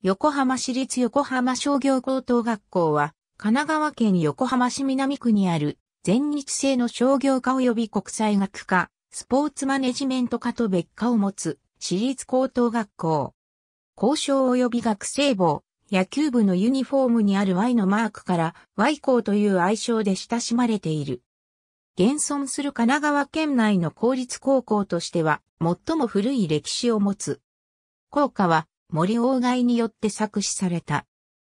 横浜市立横浜商業高等学校は、神奈川県横浜市南区にある、全日制の商業科及び国際学科、スポーツマネジメント科と別科を持つ、私立高等学校。校章及び学生帽、野球部のユニフォームにある Y のマークから Y 校という愛称で親しまれている。現存する神奈川県内の公立高校としては最も古い歴史を持つ。校歌は森鴎外によって作詞された。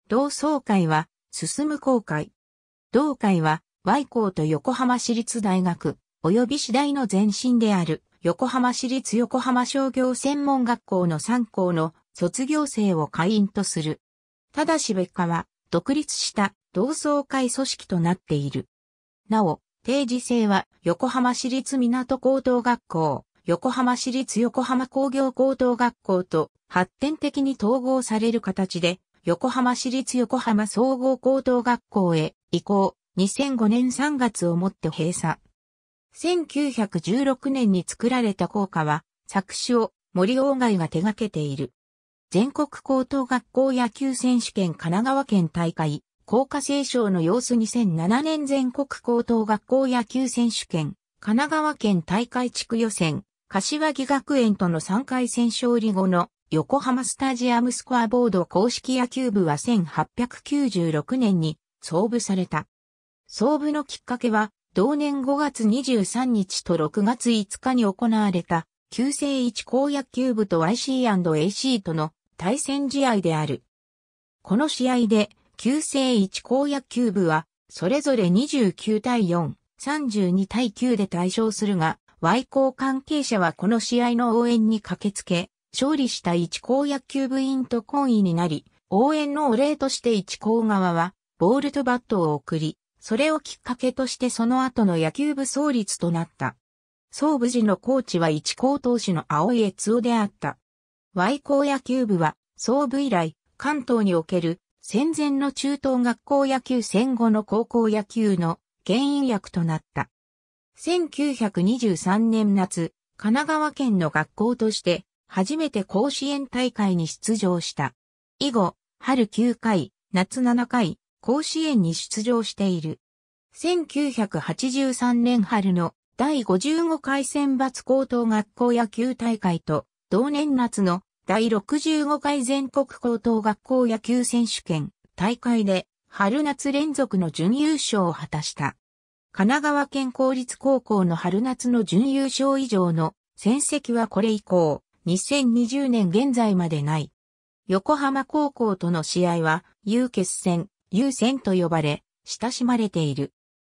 同窓会は、進む公会。同会は、Y 校と横浜市立大学、及び次第の前身である、横浜市立横浜商業専門学校の3校の卒業生を会員とする。ただし別科は、独立した同窓会組織となっている。なお、定時制は横浜市立港高等学校、横浜市立横浜工業高等学校と発展的に統合される形で、横浜市立横浜総合高等学校へ移行、2005年3月をもって閉鎖。1916年に作られた校歌は、作詞を森鴎外が手掛けている。全国高等学校野球選手権神奈川県大会、校歌斉唱の様子2007年全国高等学校野球選手権、神奈川県大会地区予選、柏木学園との3回戦勝利後の横浜スタジアムスコアボード公式野球部は1896年に創部された。創部のきっかけは、同年5月23日と6月5日に行われた、旧制一高野球部と IC&AC との対戦試合である。この試合で、旧制一高野球部は、それぞれ29対4、32対9で対勝するが、Y 校関係者はこの試合の応援に駆けつけ、勝利した一校野球部員と懇意になり、応援のお礼として一校側は、ボールとバットを送り、それをきっかけとしてその後の野球部創立となった。総部時のコーチは一校投手の青江津夫であった。Y 校野球部は、総部以来、関東における戦前の中等学校野球戦後の高校野球の原因役となった。1923年夏、神奈川県の学校として初めて甲子園大会に出場した。以後、春9回、夏7回、甲子園に出場している。1983年春の第55回選抜高等学校野球大会と同年夏の第65回全国高等学校野球選手権大会で春夏連続の準優勝を果たした。神奈川県公立高校の春夏の準優勝以上の戦績はこれ以降、2020年現在までない。横浜高校との試合は、優決戦、優戦と呼ばれ、親しまれている。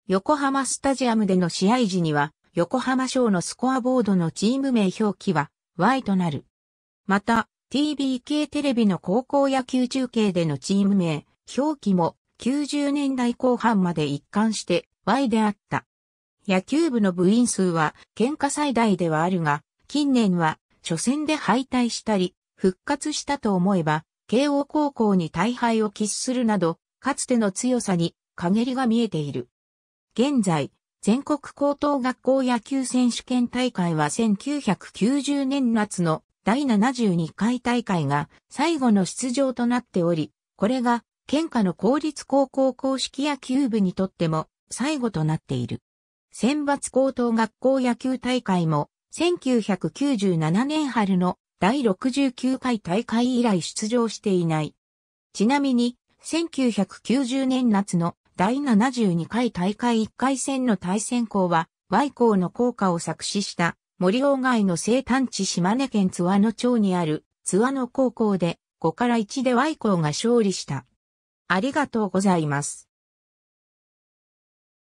横浜スタジアムでの試合時には、横浜賞のスコアボードのチーム名表記は、Y となる。また、TBK テレビの高校野球中継でのチーム名、表記も90年代後半まで一貫して Y であった。野球部の部員数は喧嘩最大ではあるが、近年は初戦で敗退したり、復活したと思えば、慶応高校に大敗を喫するなど、かつての強さに陰りが見えている。現在、全国高等学校野球選手権大会は1990年夏の第72回大会が最後の出場となっており、これが県下の公立高校公式野球部にとっても最後となっている。選抜高等学校野球大会も1997年春の第69回大会以来出場していない。ちなみに、1990年夏の第72回大会1回戦の対戦校は、Y 校の校歌を作詞した森鴎外の生誕地島根県津和野町にある津和野高校で5から1で Y 校が勝利した。ありがとうございます。